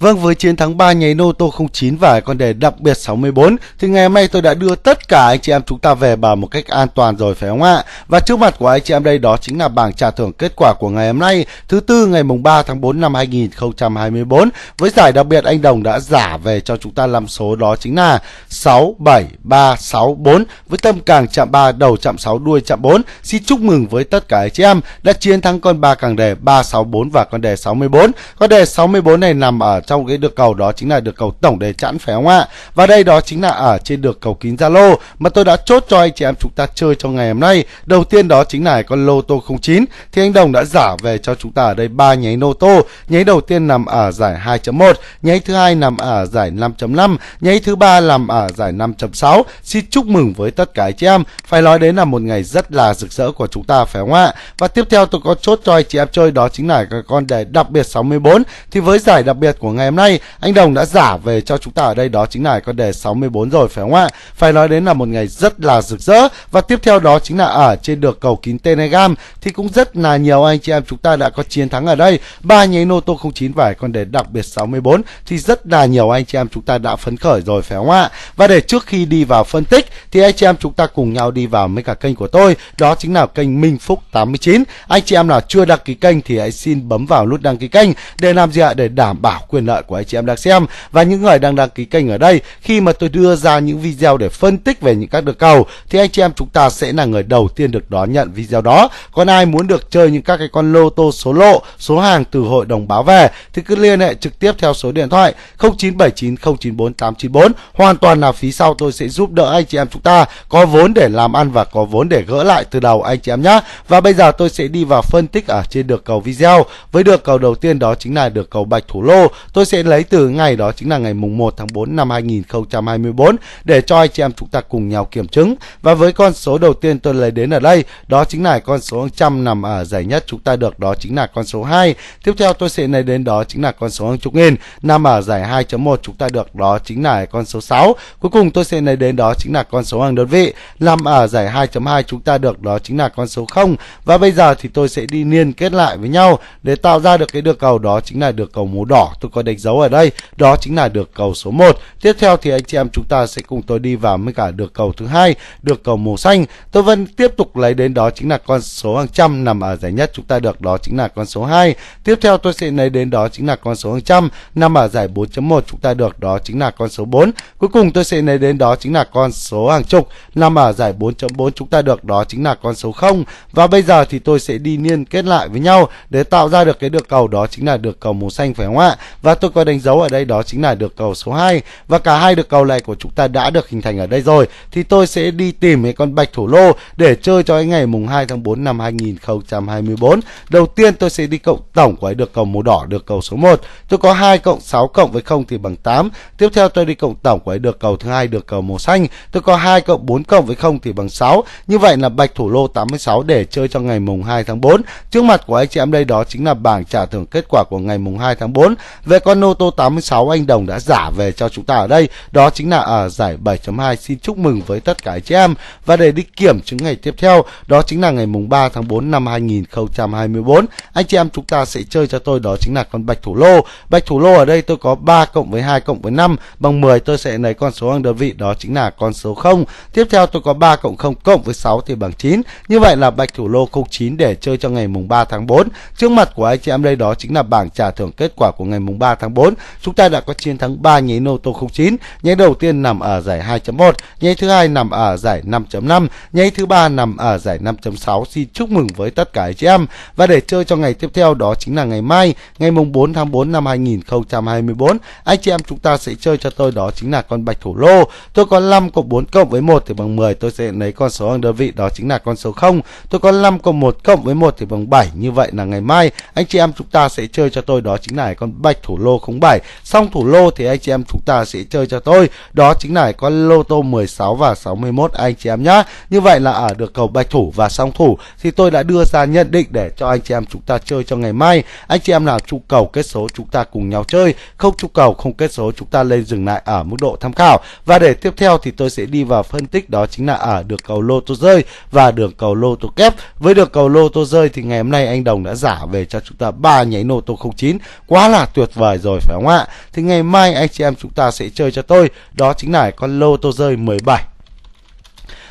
Vâng, với chiến thắng 3 nháy nô tô 09 và con đề đặc biệt 64 thì ngày hôm nay tôi đã đưa tất cả anh chị em chúng ta về bờ một cách an toàn rồi phải không ạ? Và trước mặt của anh chị em đây đó chính là bảng trả thưởng kết quả của ngày hôm nay thứ tư ngày mùng 3 tháng 4 năm 2024 với giải đặc biệt anh Đồng đã giả về cho chúng ta làm số đó chính là 67364 với tâm càng chạm 3 đầu chạm 6 đuôi chạm 4. Xin chúc mừng với tất cả anh chị em đã chiến thắng con ba càng đề 364 và con đề 64. Con đề 64 này nằm ở trong cái được cầu đó chính là được cầu tổng đề chẵn phải không ạ? Và đây đó chính là ở trên được cầu kín Zalo mà tôi đã chốt cho anh chị em chúng ta chơi trong ngày hôm nay. Đầu tiên đó chính là con lô tô 09 thì anh Đồng đã giả về cho chúng ta ở đây ba nháy lô tô. Nháy đầu tiên nằm ở giải 2.1, nháy thứ hai nằm ở giải 5.5, nháy thứ ba nằm ở giải 5.6. Xin chúc mừng với tất cả chị em. Phải nói đến là một ngày rất là rực rỡ của chúng ta phải không ạ? Và tiếp theo tôi có chốt cho anh chị em chơi đó chính là con đề đặc biệt 64 thì với giải đặc biệt của ngày hôm nay anh Đồng đã giả về cho chúng ta ở đây đó chính là con đề 64 rồi phải không ạ? Phải nói đến là một ngày rất là rực rỡ và tiếp theo đó chính là ở trên được cầu kín Telegram thì cũng rất là nhiều anh chị em chúng ta đã có chiến thắng ở đây. Ba nháy nô tô 09 và con đề đặc biệt 64 thì rất là nhiều anh chị em chúng ta đã phấn khởi rồi phải không ạ? Và để trước khi đi vào phân tích thì anh chị em chúng ta cùng nhau đi vào mấy cả kênh của tôi, đó chính là kênh Minh Phúc 89. Anh chị em nào chưa đăng ký kênh thì hãy xin bấm vào nút đăng ký kênh để làm gì ạ? Để đảm bảo quyền lợi của anh chị em đang xem và những người đang đăng ký kênh ở đây khi mà tôi đưa ra những video để phân tích về những các đường cầu thì anh chị em chúng ta sẽ là người đầu tiên được đón nhận video đó còn ai muốn được chơi những các cái con lô tô số lộ số hàng từ hội đồng báo về thì cứ liên hệ trực tiếp theo số điện thoại 0979094894 hoàn toàn là phí sau tôi sẽ giúp đỡ anh chị em chúng ta có vốn để làm ăn và có vốn để gỡ lại từ đầu anh chị em nhé và bây giờ tôi sẽ đi vào phân tích ở trên đường cầu video với đường cầu đầu tiên đó chính là đường cầu bạch thủ lô tôi Tôi sẽ lấy từ ngày đó chính là ngày mùng 1 tháng 4 năm 2024 để cho anh chị em chúng ta cùng nhau kiểm chứng. Và với con số đầu tiên tôi lấy đến ở đây, đó chính là con số 100 nằm ở giải nhất chúng ta được đó chính là con số 2. Tiếp theo tôi sẽ lấy đến đó chính là con số hàng chục nghìn nằm ở giải 2.1 chúng ta được đó chính là con số 6. Cuối cùng tôi sẽ lấy đến đó chính là con số hàng đơn vị nằm ở giải 2.2 chúng ta được đó chính là con số 0. Và bây giờ thì tôi sẽ đi liên kết lại với nhau để tạo ra được cái được cầu đó chính là được cầu màu đỏ. Tôi có đánh dấu ở đây đó chính là được cầu số 1 tiếp theo thì anh chị em chúng ta sẽ cùng tôi đi vào với cả được cầu thứ hai được cầu màu xanh tôi vẫn tiếp tục lấy đến đó chính là con số hàng trăm nằm ở giải nhất chúng ta được đó chính là con số 2 tiếp theo tôi sẽ lấy đến đó chính là con số hàng trăm nằm ở giải 4.1 chúng ta được đó chính là con số 4 cuối cùng tôi sẽ lấy đến đó chính là con số hàng chục nằm ở giải 4.4 chúng ta được đó chính là con số 0 và bây giờ thì tôi sẽ đi liên kết lại với nhau để tạo ra được cái được cầu đó chính là được cầu màu xanh phải không ạ và tôi có đánh dấu ở đây đó chính là được cầu số 2 và cả hai được cầu này của chúng ta đã được hình thành ở đây rồi thì tôi sẽ đi tìm cái con bạch thủ lô để chơi cho ngày mùng 2 tháng 4 năm 2024 đầu tiên tôi sẽ đi cộng tổng của ấy được cầu màu đỏ được cầu số 1 tôi có 2 cộng 6 cộng với 0 thì bằng 8 tiếp theo tôi đi cộng tổng của ấy được cầu thứ hai được cầu màu xanh tôi có 2 cộng 4 cộng với 0 thì bằng 6 như vậy là bạch thủ lô 86 để chơi cho ngày mùng 2 tháng 4 trước mặt của anh chị em đây đó chính là bảng trả thưởng kết quả của ngày mùng 2 tháng 4 về về con ô tô 86 anh Đồng đã giả về cho chúng ta ở đây. Đó chính là ở giải 7.2. Xin chúc mừng với tất cả chị em. Và để đi kiểm chứng ngày tiếp theo, đó chính là ngày mùng 3 tháng 4 năm 2024. Anh chị em chúng ta sẽ chơi cho tôi đó chính là con bạch thủ lô. Bạch thủ lô ở đây tôi có 3 cộng với 2 cộng với 5 bằng 10 tôi sẽ lấy con số hàng đơn vị đó chính là con số 0. Tiếp theo tôi có 3 cộng 0 cộng với 6 thì bằng 9. Như vậy là bạch thủ lô 09 để chơi cho ngày mùng 3 tháng 4. Trước mặt của anh chị em đây đó chính là bảng trả thưởng kết quả của ngày mùng 3 3 tháng 4, chúng ta đã có chiến thắng 3 nhí Noto 09. Nháy đầu tiên nằm ở giải 2.1, nháy thứ hai nằm ở giải 5.5, nháy thứ ba nằm ở giải 5.6. Xin chúc mừng với tất cả anh chị em. Và để chơi cho ngày tiếp theo đó chính là ngày mai, ngày mùng 4 tháng 4 năm 2024. Anh chị em chúng ta sẽ chơi cho tôi đó chính là con bạch thủ lô. Tôi có 5 cộng 4 cộng với 1 thì bằng 10, tôi sẽ lấy con số hàng đơn vị đó chính là con số 0. Tôi có 5 cộng 1 cộng với 1 thì bằng 7. Như vậy là ngày mai anh chị em chúng ta sẽ chơi cho tôi đó chính là con bạch thủ thủ lô 07 Xong thủ lô thì anh chị em chúng ta sẽ chơi cho tôi Đó chính là con lô tô 16 và 61 anh chị em nhá Như vậy là ở được cầu bạch thủ và song thủ Thì tôi đã đưa ra nhận định để cho anh chị em chúng ta chơi cho ngày mai Anh chị em nào trụ cầu kết số chúng ta cùng nhau chơi Không trụ cầu không kết số chúng ta lên dừng lại ở mức độ tham khảo Và để tiếp theo thì tôi sẽ đi vào phân tích đó chính là ở được cầu lô tô rơi và đường cầu lô tô kép Với được cầu lô tô rơi thì ngày hôm nay anh Đồng đã giả về cho chúng ta ba nháy lô tô 09 Quá là tuyệt vời vời rồi phải không ạ? Thì ngày mai anh chị em chúng ta sẽ chơi cho tôi đó chính là con lô tô rơi 17.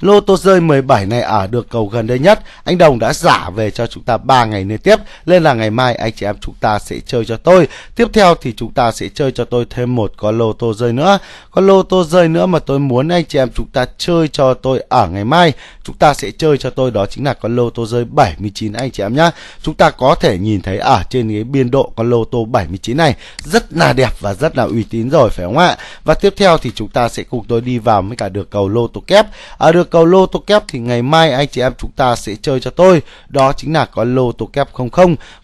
Lô tô rơi 17 này ở được cầu gần đây nhất, anh Đồng đã giả về cho chúng ta 3 ngày liên tiếp nên là ngày mai anh chị em chúng ta sẽ chơi cho tôi. Tiếp theo thì chúng ta sẽ chơi cho tôi thêm một con lô tô rơi nữa. Con lô tô rơi nữa mà tôi muốn anh chị em chúng ta chơi cho tôi ở ngày mai, chúng ta sẽ chơi cho tôi đó chính là con lô tô rơi 79 anh chị em nhá. Chúng ta có thể nhìn thấy ở trên cái biên độ con lô tô 79 này rất là đẹp và rất là uy tín rồi phải không ạ? Và tiếp theo thì chúng ta sẽ cùng tôi đi vào với cả được cầu lô tô kép. Ở được được cầu lô tô kép thì ngày mai anh chị em chúng ta sẽ chơi cho tôi đó chính là con lô tô kép 00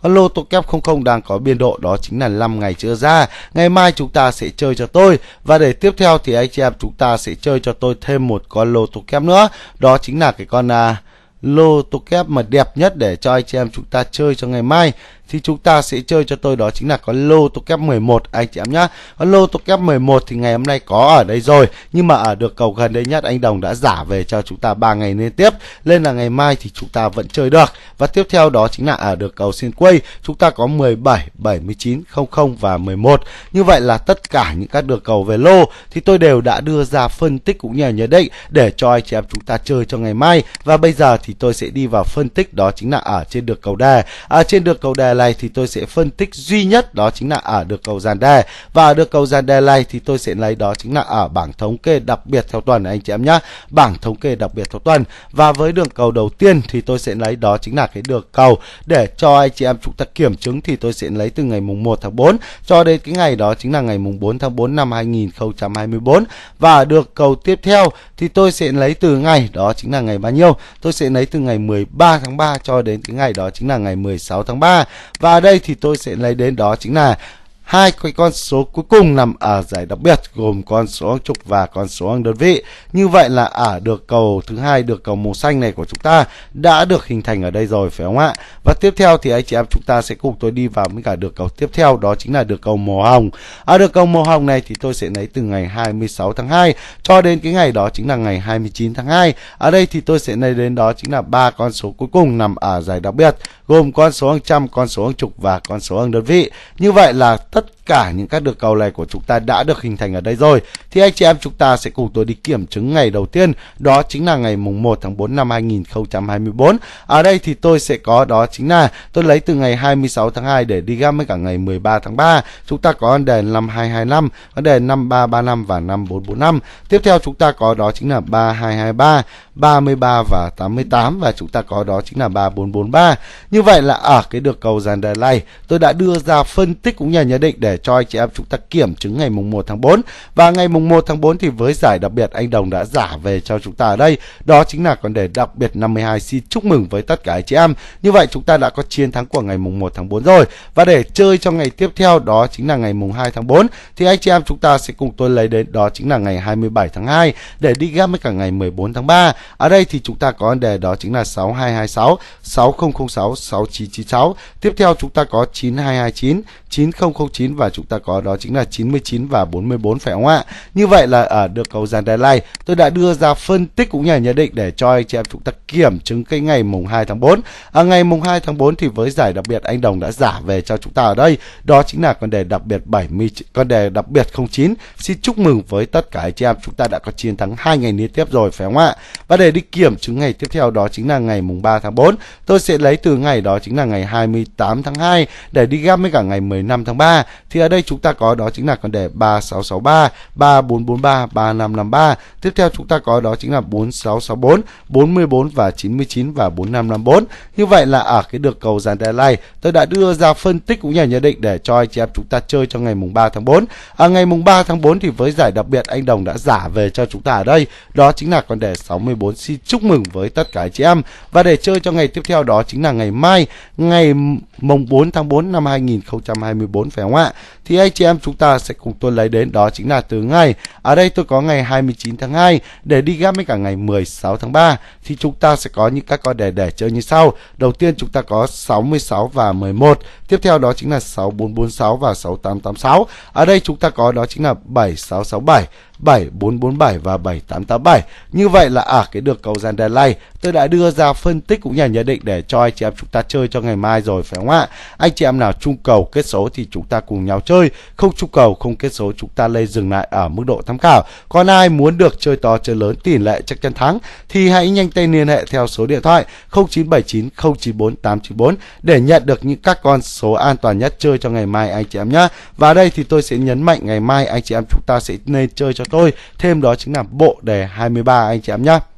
con lô tô kép 00 đang có biên độ đó chính là 5 ngày chưa ra ngày mai chúng ta sẽ chơi cho tôi và để tiếp theo thì anh chị em chúng ta sẽ chơi cho tôi thêm một con lô tô kép nữa đó chính là cái con à, lô tô kép mà đẹp nhất để cho anh chị em chúng ta chơi cho ngày mai thì chúng ta sẽ chơi cho tôi đó chính là con lô tô kép 11 anh chị em nhá. Con lô tô kép 11 thì ngày hôm nay có ở đây rồi, nhưng mà ở được cầu gần đây nhất anh Đồng đã giả về cho chúng ta ba ngày liên tiếp nên là ngày mai thì chúng ta vẫn chơi được. Và tiếp theo đó chính là ở được cầu xin quay, chúng ta có 17, 79, 00 và 11. Như vậy là tất cả những các được cầu về lô thì tôi đều đã đưa ra phân tích cũng như nhận định để cho anh chị em chúng ta chơi cho ngày mai. Và bây giờ thì tôi sẽ đi vào phân tích đó chính là ở trên được cầu đề. Ở à, trên được cầu đề Đalai thì tôi sẽ phân tích duy nhất đó chính là ở được cầu dàn đề và ở được cầu dàn đề này thì tôi sẽ lấy đó chính là ở bảng thống kê đặc biệt theo tuần anh chị em nhé bảng thống kê đặc biệt theo tuần và với đường cầu đầu tiên thì tôi sẽ lấy đó chính là cái đường cầu để cho anh chị em chúng ta kiểm chứng thì tôi sẽ lấy từ ngày mùng 1 tháng 4 cho đến cái ngày đó chính là ngày mùng 4 tháng 4 năm 2024 và được cầu tiếp theo thì tôi sẽ lấy từ ngày đó chính là ngày bao nhiêu tôi sẽ lấy từ ngày 13 tháng 3 cho đến cái ngày đó chính là ngày 16 tháng 3 và ở đây thì tôi sẽ lấy đến đó chính là Hai con số cuối cùng nằm ở giải đặc biệt gồm con số hàng chục và con số hàng đơn vị. Như vậy là ở được cầu thứ hai được cầu màu xanh này của chúng ta đã được hình thành ở đây rồi phải không ạ? Và tiếp theo thì anh chị em chúng ta sẽ cùng tôi đi vào với cả được cầu tiếp theo đó chính là được cầu màu hồng. Ở được cầu màu hồng này thì tôi sẽ lấy từ ngày 26 tháng 2 cho đến cái ngày đó chính là ngày 29 tháng 2. Ở đây thì tôi sẽ lấy đến đó chính là ba con số cuối cùng nằm ở giải đặc biệt gồm con số hàng trăm, con số hàng chục và con số hàng đơn vị. Như vậy là tất cả những các đường cầu này của chúng ta đã được hình thành ở đây rồi thì anh chị em chúng ta sẽ cùng tôi đi kiểm chứng ngày đầu tiên đó chính là ngày mùng 1 tháng 4 năm 2024 ở đây thì tôi sẽ có đó chính là tôi lấy từ ngày 26 tháng 2 để đi găm với cả ngày 13 tháng 3 chúng ta có con đèn 5225 con đèn 5335 và 5445 tiếp theo chúng ta có đó chính là 3223 33 và 88 và chúng ta có đó chính là 3443 như vậy là ở à, cái được cầu dàn đèn này tôi đã đưa ra phân tích cũng như là định để cho anh chị em chúng ta kiểm chứng ngày mùng 1 tháng 4 và ngày mùng 1 tháng 4 thì với giải đặc biệt anh Đồng đã giả về cho chúng ta ở đây đó chính là con đề đặc biệt 52 xin chúc mừng với tất cả anh chị em như vậy chúng ta đã có chiến thắng của ngày mùng 1 tháng 4 rồi và để chơi cho ngày tiếp theo đó chính là ngày mùng 2 tháng 4 thì anh chị em chúng ta sẽ cùng tôi lấy đến đó chính là ngày 27 tháng 2 để đi ghép với cả ngày 14 tháng 3 ở đây thì chúng ta có con đề đó chính là 6226 6006 6996 tiếp theo chúng ta có 9229 9009 9 và chúng ta có đó chính là 99 và 44 phải không ạ? Như vậy là ở à, được cầu giàn Đài Lai, tôi đã đưa ra phân tích cũng như là nhận định để cho anh chị em chúng ta kiểm chứng cái ngày mùng 2 tháng 4. À, ngày mùng 2 tháng 4 thì với giải đặc biệt anh Đồng đã giả về cho chúng ta ở đây, đó chính là con đề đặc biệt 70 con đề đặc biệt 09. Xin chúc mừng với tất cả anh chị em chúng ta đã có chiến thắng hai ngày liên tiếp rồi phải không ạ? Và để đi kiểm chứng ngày tiếp theo đó chính là ngày mùng 3 tháng 4, tôi sẽ lấy từ ngày đó chính là ngày 28 tháng 2 để đi ghép với cả ngày 15 tháng 3 thì ở đây chúng ta có đó chính là con đề 3663, 3443, 3553. Tiếp theo chúng ta có đó chính là 4664, 44 và 99 và 4554. Như vậy là ở cái được cầu dàn đề tôi đã đưa ra phân tích cũng như là nhận định để cho anh chị em chúng ta chơi trong ngày mùng 3 tháng 4. À, ngày mùng 3 tháng 4 thì với giải đặc biệt anh Đồng đã giả về cho chúng ta ở đây, đó chính là con đề 64 xin chúc mừng với tất cả anh chị em. Và để chơi cho ngày tiếp theo đó chính là ngày mai, ngày mùng 4 tháng 4 năm 2024 phải không không ạ? Thì anh chị em chúng ta sẽ cùng tôi lấy đến đó chính là từ ngày. Ở đây tôi có ngày 29 tháng 2 để đi gấp với cả ngày 16 tháng 3 thì chúng ta sẽ có những các con đề để chơi như sau. Đầu tiên chúng ta có 66 và 11. Tiếp theo đó chính là 6446 và 6886. Ở đây chúng ta có đó chính là 7667 7447 và 7887. Như vậy là ở à, cái được cầu gian đèn lay, tôi đã đưa ra phân tích cũng nhà nhận định để cho anh chị em chúng ta chơi cho ngày mai rồi phải không ạ? Anh chị em nào trung cầu kết số thì chúng ta cùng nhau chơi, không trung cầu không kết số chúng ta lên dừng lại ở mức độ tham khảo. Còn ai muốn được chơi to chơi lớn tỷ lệ chắc chắn thắng thì hãy nhanh tay liên hệ theo số điện thoại 0979 094 894 để nhận được những các con số an toàn nhất chơi cho ngày mai anh chị em nhé. Và đây thì tôi sẽ nhấn mạnh ngày mai anh chị em chúng ta sẽ nên chơi cho tôi. Thêm đó chính là bộ đề 23 anh chị em nhé.